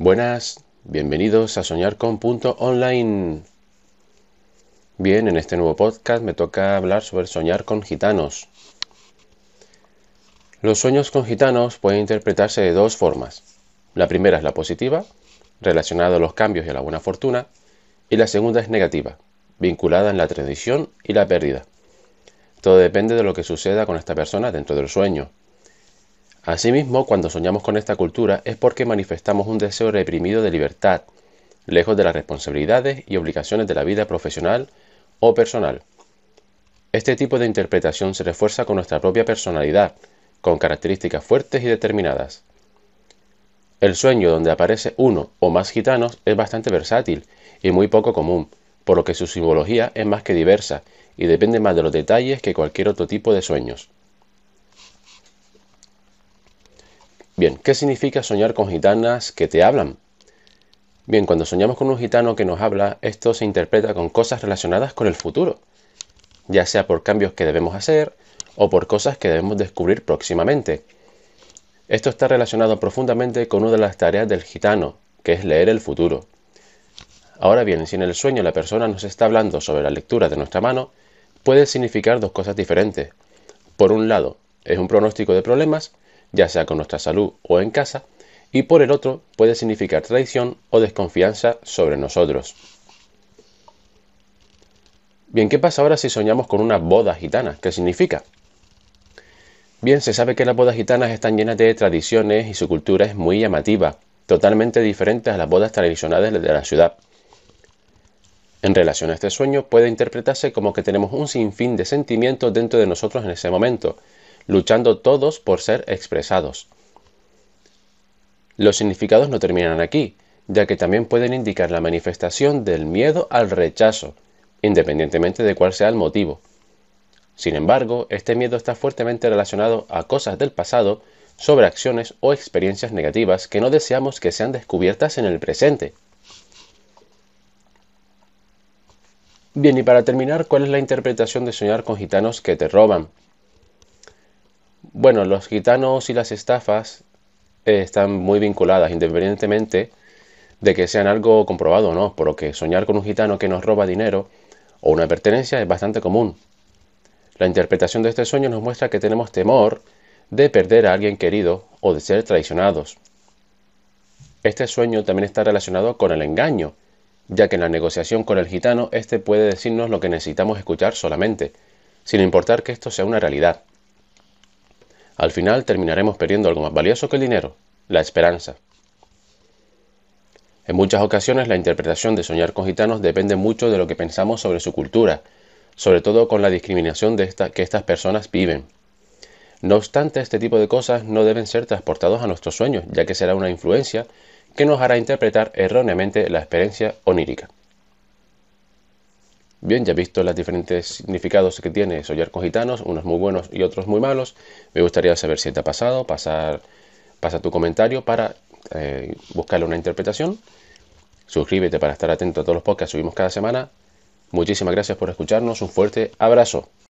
Buenas, bienvenidos a Soñar con punto online. Bien, en este nuevo podcast me toca hablar sobre soñar con gitanos. Los sueños con gitanos pueden interpretarse de dos formas. La primera es la positiva, relacionada a los cambios y a la buena fortuna, y la segunda es negativa, vinculada en la tradición y la pérdida. Todo depende de lo que suceda con esta persona dentro del sueño. Asimismo, cuando soñamos con esta cultura es porque manifestamos un deseo reprimido de libertad, lejos de las responsabilidades y obligaciones de la vida profesional o personal. Este tipo de interpretación se refuerza con nuestra propia personalidad, con características fuertes y determinadas. El sueño donde aparece uno o más gitanos es bastante versátil y muy poco común, por lo que su simbología es más que diversa y depende más de los detalles que cualquier otro tipo de sueños. Bien, ¿qué significa soñar con gitanas que te hablan? Bien, cuando soñamos con un gitano que nos habla, esto se interpreta con cosas relacionadas con el futuro, ya sea por cambios que debemos hacer o por cosas que debemos descubrir próximamente. Esto está relacionado profundamente con una de las tareas del gitano, que es leer el futuro. Ahora bien, si en el sueño la persona nos está hablando sobre la lectura de nuestra mano, puede significar dos cosas diferentes. Por un lado, es un pronóstico de problemas, ya sea con nuestra salud o en casa, y por el otro puede significar traición o desconfianza sobre nosotros. Bien, ¿qué pasa ahora si soñamos con una boda gitana? ¿Qué significa? Bien, se sabe que las bodas gitanas están llenas de tradiciones y su cultura es muy llamativa, totalmente diferente a las bodas tradicionales de la ciudad. En relación a este sueño puede interpretarse como que tenemos un sinfín de sentimientos dentro de nosotros en ese momento, luchando todos por ser expresados. Los significados no terminan aquí, ya que también pueden indicar la manifestación del miedo al rechazo, independientemente de cuál sea el motivo. Sin embargo, este miedo está fuertemente relacionado a cosas del pasado, sobre acciones o experiencias negativas que no deseamos que sean descubiertas en el presente. Bien, y para terminar, ¿cuál es la interpretación de soñar con gitanos que te roban? Bueno, los gitanos y las estafas eh, están muy vinculadas, independientemente de que sean algo comprobado o no, por lo que soñar con un gitano que nos roba dinero o una pertenencia es bastante común. La interpretación de este sueño nos muestra que tenemos temor de perder a alguien querido o de ser traicionados. Este sueño también está relacionado con el engaño, ya que en la negociación con el gitano este puede decirnos lo que necesitamos escuchar solamente, sin importar que esto sea una realidad al final terminaremos perdiendo algo más valioso que el dinero, la esperanza. En muchas ocasiones la interpretación de soñar con gitanos depende mucho de lo que pensamos sobre su cultura, sobre todo con la discriminación de que estas personas viven. No obstante, este tipo de cosas no deben ser transportados a nuestros sueños, ya que será una influencia que nos hará interpretar erróneamente la experiencia onírica. Bien, ya he visto los diferentes significados que tiene soñar con gitanos, unos muy buenos y otros muy malos. Me gustaría saber si te ha pasado, pasar, pasa tu comentario para eh, buscarle una interpretación. Suscríbete para estar atento a todos los podcasts que subimos cada semana. Muchísimas gracias por escucharnos, un fuerte abrazo.